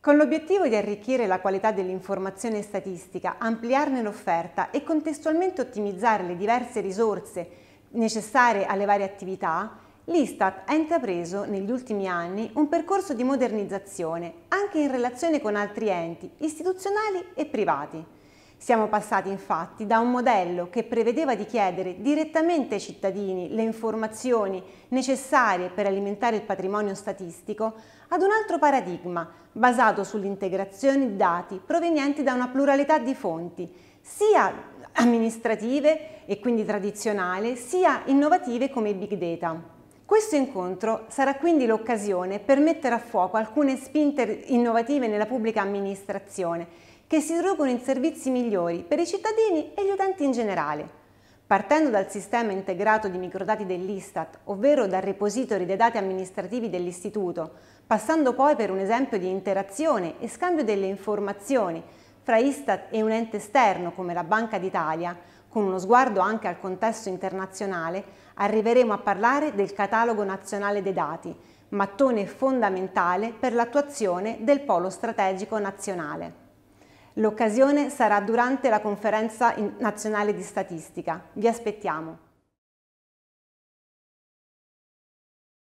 Con l'obiettivo di arricchire la qualità dell'informazione statistica, ampliarne l'offerta e contestualmente ottimizzare le diverse risorse necessarie alle varie attività, l'Istat ha intrapreso negli ultimi anni un percorso di modernizzazione, anche in relazione con altri enti istituzionali e privati. Siamo passati infatti da un modello che prevedeva di chiedere direttamente ai cittadini le informazioni necessarie per alimentare il patrimonio statistico ad un altro paradigma basato sull'integrazione di dati provenienti da una pluralità di fonti, sia amministrative e quindi tradizionali, sia innovative come i big data. Questo incontro sarà quindi l'occasione per mettere a fuoco alcune spinte innovative nella pubblica amministrazione che si svolgono in servizi migliori per i cittadini e gli utenti in generale. Partendo dal sistema integrato di microdati dell'Istat, ovvero dal repository dei dati amministrativi dell'Istituto, passando poi per un esempio di interazione e scambio delle informazioni fra Istat e un ente esterno come la Banca d'Italia, con uno sguardo anche al contesto internazionale, arriveremo a parlare del Catalogo Nazionale dei Dati, mattone fondamentale per l'attuazione del Polo Strategico Nazionale. L'occasione sarà durante la conferenza nazionale di statistica. Vi aspettiamo!